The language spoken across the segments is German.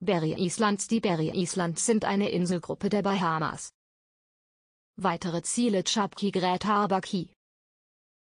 Berry Islands Die Berry Islands sind eine Inselgruppe der Bahamas. Weitere Ziele Chapki Great Harbor Key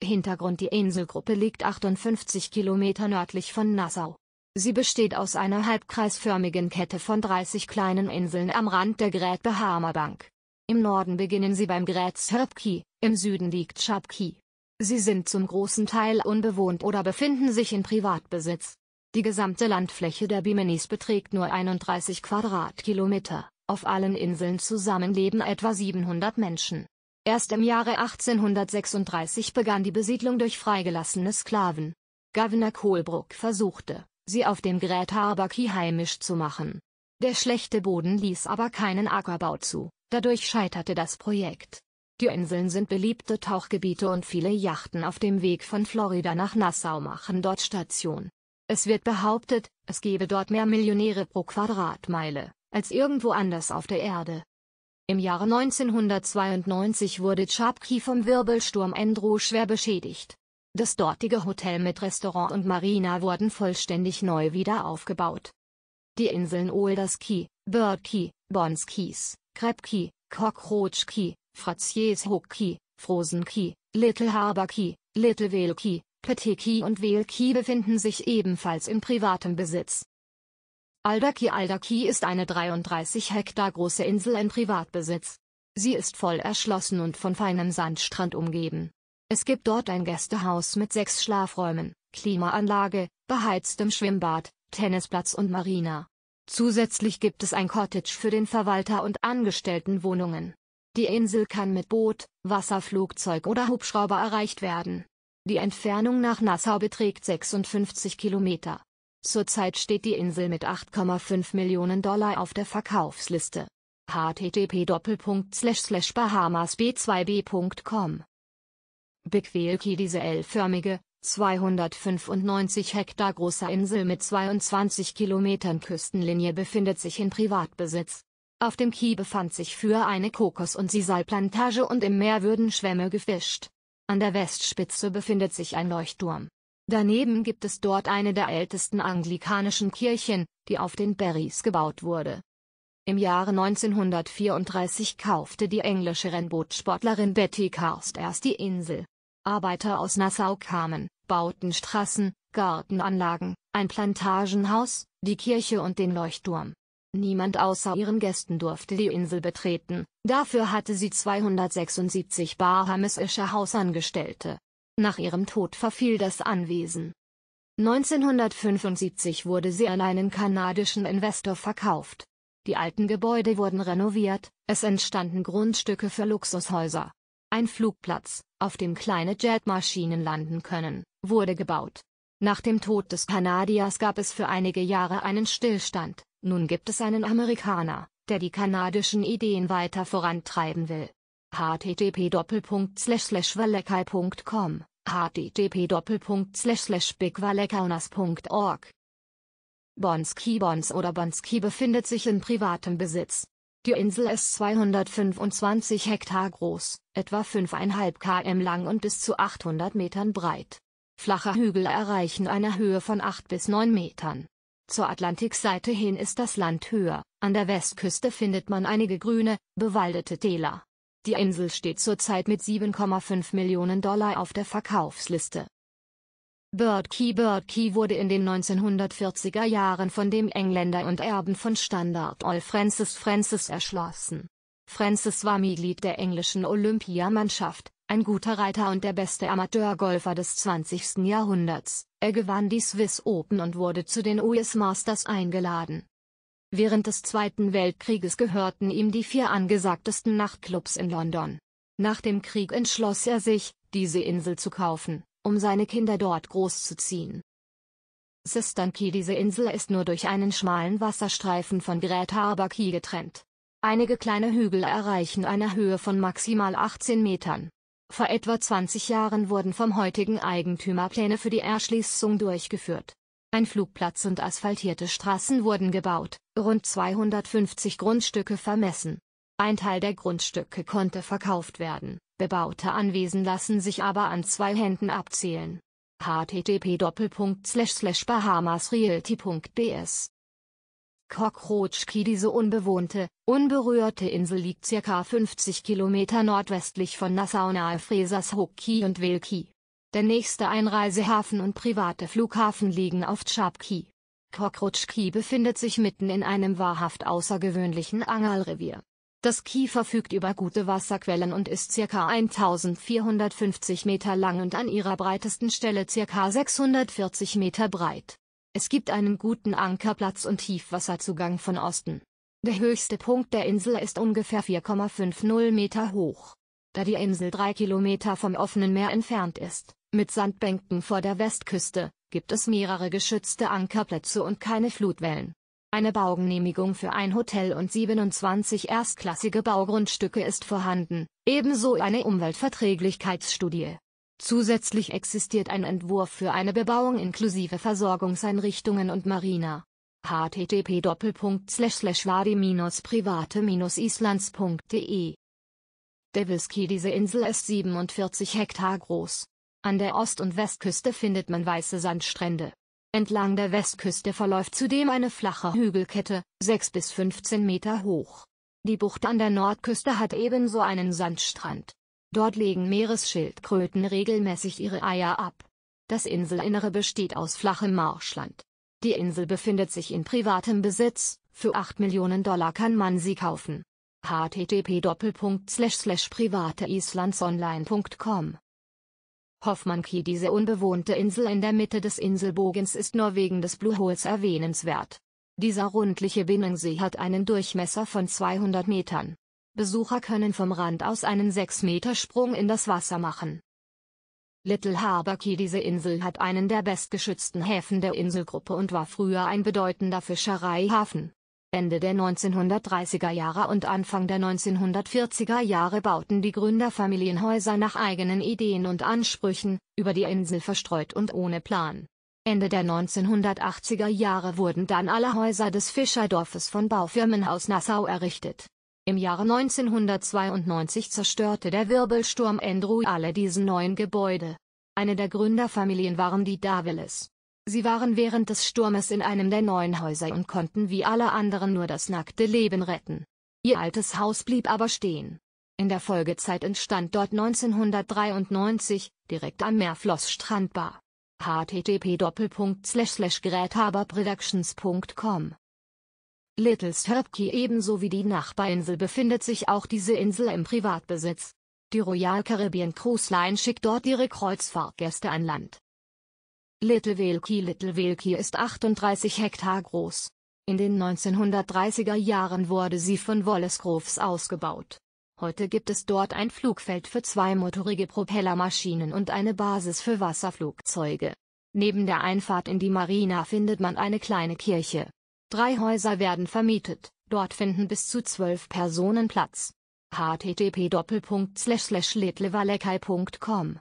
Hintergrund Die Inselgruppe liegt 58 Kilometer nördlich von Nassau. Sie besteht aus einer halbkreisförmigen Kette von 30 kleinen Inseln am Rand der Great Bahama Bank. Im Norden beginnen sie beim Grät Serpki, im Süden liegt Chapki. Sie sind zum großen Teil unbewohnt oder befinden sich in Privatbesitz. Die gesamte Landfläche der Bimenis beträgt nur 31 Quadratkilometer, auf allen Inseln zusammen leben etwa 700 Menschen. Erst im Jahre 1836 begann die Besiedlung durch freigelassene Sklaven. Governor Kohlbrook versuchte, sie auf dem Great Harbor Key heimisch zu machen. Der schlechte Boden ließ aber keinen Ackerbau zu, dadurch scheiterte das Projekt. Die Inseln sind beliebte Tauchgebiete und viele Yachten auf dem Weg von Florida nach Nassau machen dort Station. Es wird behauptet, es gebe dort mehr Millionäre pro Quadratmeile, als irgendwo anders auf der Erde. Im Jahre 1992 wurde Chapki vom Wirbelsturm Andrew schwer beschädigt. Das dortige Hotel mit Restaurant und Marina wurden vollständig neu wieder aufgebaut. Die Inseln Olderski, Birdki, Bonskis, Krepki, Cockroachki, Fratzieshoki, Frosenki, Little Harborki, Little Whale Peteki und Welki befinden sich ebenfalls in privatem Besitz. Aldaki Aldaki ist eine 33 Hektar große Insel in Privatbesitz. Sie ist voll erschlossen und von feinem Sandstrand umgeben. Es gibt dort ein Gästehaus mit sechs Schlafräumen, Klimaanlage, beheiztem Schwimmbad, Tennisplatz und Marina. Zusätzlich gibt es ein Cottage für den Verwalter und Angestellten Wohnungen. Die Insel kann mit Boot, Wasserflugzeug oder Hubschrauber erreicht werden. Die Entfernung nach Nassau beträgt 56 Kilometer. Zurzeit steht die Insel mit 8,5 Millionen Dollar auf der Verkaufsliste. http bahamasb2b.com Bequelki Diese L-förmige, 295 Hektar große Insel mit 22 Kilometern Küstenlinie befindet sich in Privatbesitz. Auf dem Kieh befand sich für eine Kokos- und Sisalplantage und im Meer würden Schwämme gefischt. An der Westspitze befindet sich ein Leuchtturm. Daneben gibt es dort eine der ältesten anglikanischen Kirchen, die auf den Berries gebaut wurde. Im Jahre 1934 kaufte die englische Rennbootsportlerin Betty Karst erst die Insel. Arbeiter aus Nassau kamen, bauten Straßen, Gartenanlagen, ein Plantagenhaus, die Kirche und den Leuchtturm. Niemand außer ihren Gästen durfte die Insel betreten, dafür hatte sie 276 bahamesische Hausangestellte. Nach ihrem Tod verfiel das Anwesen. 1975 wurde sie an einen kanadischen Investor verkauft. Die alten Gebäude wurden renoviert, es entstanden Grundstücke für Luxushäuser. Ein Flugplatz, auf dem kleine Jetmaschinen landen können, wurde gebaut. Nach dem Tod des Kanadiers gab es für einige Jahre einen Stillstand. Nun gibt es einen Amerikaner, der die kanadischen Ideen weiter vorantreiben will. http://walekai.com http://bigvalekaunas.org Bonski Bons oder Bonski befindet sich in privatem Besitz. Die Insel ist 225 Hektar groß, etwa 5,5 km lang und bis zu 800 Metern breit. Flache Hügel erreichen eine Höhe von 8 bis 9 Metern. Zur Atlantikseite hin ist das Land höher, an der Westküste findet man einige grüne, bewaldete Täler. Die Insel steht zurzeit mit 7,5 Millionen Dollar auf der Verkaufsliste. Bird Key Bird Key wurde in den 1940er Jahren von dem Engländer und Erben von Standard Oil Francis Francis erschlossen. Francis war Mitglied der englischen Olympiamannschaft, ein guter Reiter und der beste Amateurgolfer des 20. Jahrhunderts. Er gewann die Swiss Open und wurde zu den US Masters eingeladen. Während des Zweiten Weltkrieges gehörten ihm die vier angesagtesten Nachtclubs in London. Nach dem Krieg entschloss er sich, diese Insel zu kaufen, um seine Kinder dort großzuziehen. Sistankey Diese Insel ist nur durch einen schmalen Wasserstreifen von Great Harbor Key getrennt. Einige kleine Hügel erreichen eine Höhe von maximal 18 Metern. Vor etwa 20 Jahren wurden vom heutigen Eigentümer Pläne für die Erschließung durchgeführt. Ein Flugplatz und asphaltierte Straßen wurden gebaut, rund 250 Grundstücke vermessen. Ein Teil der Grundstücke konnte verkauft werden, bebaute Anwesen lassen sich aber an zwei Händen abzählen. http://bahamasrealty.ds Kokrotschki Diese unbewohnte, unberührte Insel liegt ca. 50 Kilometer nordwestlich von Nassau nahe Fresershoki und Wilki. Der nächste Einreisehafen und private Flughafen liegen auf Tschapki. Kokrotschki befindet sich mitten in einem wahrhaft außergewöhnlichen Angelrevier. Das Ki verfügt über gute Wasserquellen und ist ca. 1450 Meter lang und an ihrer breitesten Stelle ca. 640 Meter breit. Es gibt einen guten Ankerplatz und Tiefwasserzugang von Osten. Der höchste Punkt der Insel ist ungefähr 4,50 Meter hoch. Da die Insel drei Kilometer vom offenen Meer entfernt ist, mit Sandbänken vor der Westküste, gibt es mehrere geschützte Ankerplätze und keine Flutwellen. Eine Baugenehmigung für ein Hotel und 27 erstklassige Baugrundstücke ist vorhanden, ebenso eine Umweltverträglichkeitsstudie. Zusätzlich existiert ein Entwurf für eine Bebauung inklusive Versorgungseinrichtungen und Marina. http wadi-private islandsde Devilski Diese Insel ist 47 Hektar groß. An der Ost- und Westküste findet man weiße Sandstrände. Entlang der Westküste verläuft zudem eine flache Hügelkette, 6 bis 15 Meter hoch. Die Bucht an der Nordküste hat ebenso einen Sandstrand. Dort legen Meeresschildkröten regelmäßig ihre Eier ab. Das Inselinnere besteht aus flachem Marschland. Die Insel befindet sich in privatem Besitz, für 8 Millionen Dollar kann man sie kaufen. http privateislandsonline.com Hoffmanki Diese unbewohnte Insel in der Mitte des Inselbogens ist nur wegen des Blue Holes erwähnenswert. Dieser rundliche Binnensee hat einen Durchmesser von 200 Metern. Besucher können vom Rand aus einen 6-Meter-Sprung in das Wasser machen. Little Harbor Key Diese Insel hat einen der bestgeschützten Häfen der Inselgruppe und war früher ein bedeutender Fischereihafen. Ende der 1930er Jahre und Anfang der 1940er Jahre bauten die Gründerfamilienhäuser nach eigenen Ideen und Ansprüchen, über die Insel verstreut und ohne Plan. Ende der 1980er Jahre wurden dann alle Häuser des Fischerdorfes von Baufirmen aus Nassau errichtet. Im Jahre 1992 zerstörte der Wirbelsturm Andrew alle diesen neuen Gebäude. Eine der Gründerfamilien waren die Daviles. Sie waren während des Sturmes in einem der neuen Häuser und konnten wie alle anderen nur das nackte Leben retten. Ihr altes Haus blieb aber stehen. In der Folgezeit entstand dort 1993, direkt am Meer Floss Strandbar. http://gräthaberproductions.com Little Stirpkey ebenso wie die Nachbarinsel befindet sich auch diese Insel im Privatbesitz. Die Royal Caribbean Cruise Line schickt dort ihre Kreuzfahrtgäste an Land. Little Wilkie Little Wilkie ist 38 Hektar groß. In den 1930er Jahren wurde sie von Wallace Groves ausgebaut. Heute gibt es dort ein Flugfeld für zweimotorige Propellermaschinen und eine Basis für Wasserflugzeuge. Neben der Einfahrt in die Marina findet man eine kleine Kirche. Drei Häuser werden vermietet, dort finden bis zu zwölf Personen Platz. http://letlevalekai.com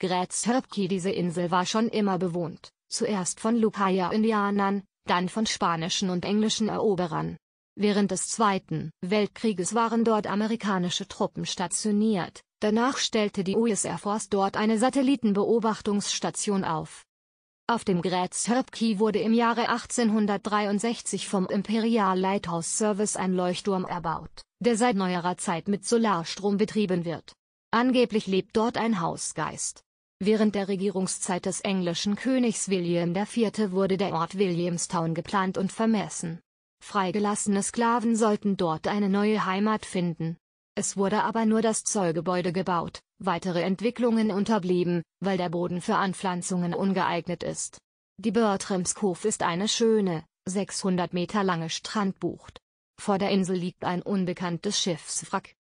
Grätzhöpki Diese Insel war schon immer bewohnt, zuerst von Lupaya-Indianern, dann von spanischen und englischen Eroberern. Während des Zweiten Weltkrieges waren dort amerikanische Truppen stationiert, danach stellte die US Air Force dort eine Satellitenbeobachtungsstation auf. Auf dem Graz Herbkey wurde im Jahre 1863 vom Imperial Lighthouse Service ein Leuchtturm erbaut, der seit neuerer Zeit mit Solarstrom betrieben wird. Angeblich lebt dort ein Hausgeist. Während der Regierungszeit des englischen Königs William IV. wurde der Ort Williamstown geplant und vermessen. Freigelassene Sklaven sollten dort eine neue Heimat finden. Es wurde aber nur das Zollgebäude gebaut, Weitere Entwicklungen unterblieben, weil der Boden für Anpflanzungen ungeeignet ist. Die Börtrimskof ist eine schöne, 600 Meter lange Strandbucht. Vor der Insel liegt ein unbekanntes Schiffswrack.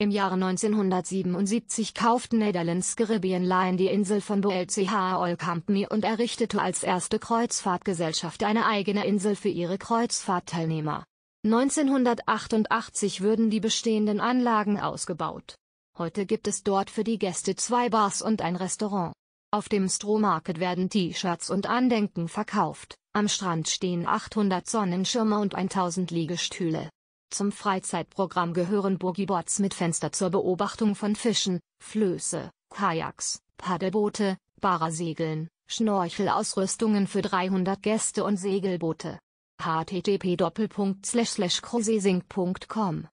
Im Jahre 1977 kauften Netherlands Caribbean Line die Insel von BLCH Oil Company und errichtete als erste Kreuzfahrtgesellschaft eine eigene Insel für ihre Kreuzfahrtteilnehmer. 1988 würden die bestehenden Anlagen ausgebaut. Heute gibt es dort für die Gäste zwei Bars und ein Restaurant. Auf dem Strohmarket werden T-Shirts und Andenken verkauft, am Strand stehen 800 Sonnenschirme und 1000 Liegestühle. Zum Freizeitprogramm gehören Boogieboards mit Fenster zur Beobachtung von Fischen, Flöße, Kajaks, Paddelboote, Barasegeln, Schnorchelausrüstungen für 300 Gäste und Segelboote. http://crosesync.com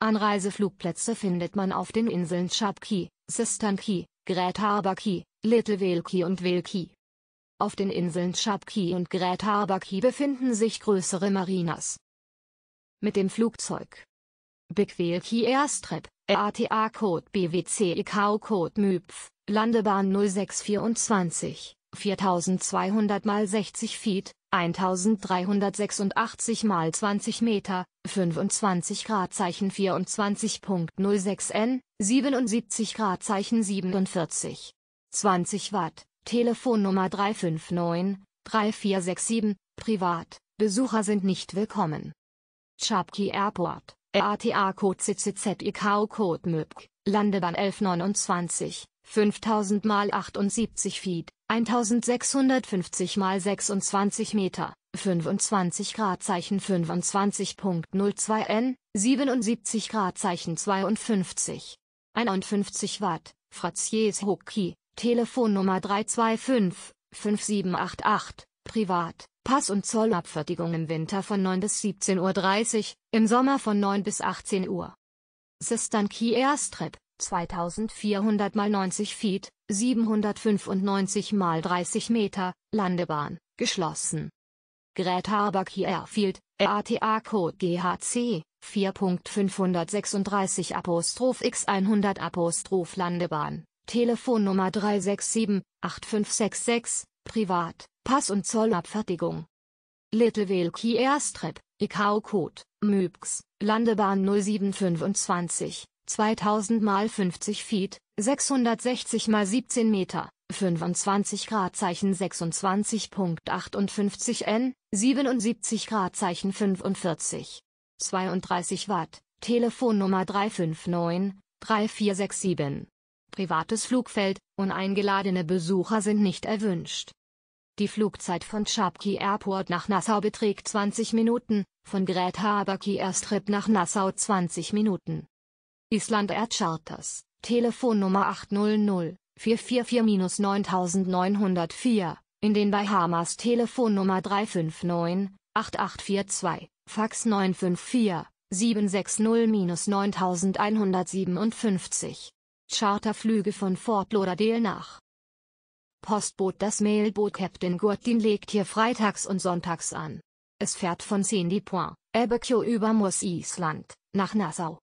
Anreiseflugplätze findet man auf den Inseln Chapki, Sistanki, Great Harbor Key, Little Whale Key und Whale Key. Auf den Inseln Chapki und Great Harbor Key befinden sich größere Marinas. Mit dem Flugzeug Big Whale Key Airstrip, ATA-Code BWC ICAO-Code MÜPF, Landebahn 0624, 4200 x 60 Feet, 1386 mal 20 Meter, 25 Gradzeichen 24.06 N, 77 Gradzeichen 47. 20 Watt, Telefonnummer 359 3467, privat, Besucher sind nicht willkommen. Chapki Airport, RATA Code CCZIKO Code MÖBK Landebahn 1129, 5000 mal 78 Feet, 1650 mal 26 Meter, 25 Gradzeichen 25.02 N, 77 Gradzeichen 52. 51 Watt, Fraziers Hockey, Telefonnummer 325 5788, privat, Pass- und Zollabfertigung im Winter von 9 bis 17.30 Uhr, im Sommer von 9 bis 18 Uhr. Sistan Key Airstrip, 2400 mal 90 Feet, 795 mal 30 Meter, Landebahn, geschlossen. Grad Harbor Key Airfield, RTA Code GHC, 4.536 Apostroph X100 Apostroph Landebahn, Telefonnummer 367-8566, Privat, Pass- und Zollabfertigung. Little Littlewelkie Airstrip, ICAO-Code, MÖBX, Landebahn 0725, 2000 mal 50 Feet, 660 mal 17 Meter, 25 Gradzeichen 26.58 N, 77 Gradzeichen 45. 32 Watt, Telefonnummer 359 3467. Privates Flugfeld, uneingeladene Besucher sind nicht erwünscht. Die Flugzeit von Chapki Airport nach Nassau beträgt 20 Minuten, von Grad Habaki Airstrip nach Nassau 20 Minuten. Island Air Charters, Telefonnummer 800 444-9904, in den Bahamas Telefonnummer 359 8842, Fax 954 760-9157. Charterflüge von Fort Lauderdale nach Postboot Das Mailboot Captain Gurtin legt hier freitags und sonntags an. Es fährt von Sandy Point, Abercue über Moss Island, nach Nassau.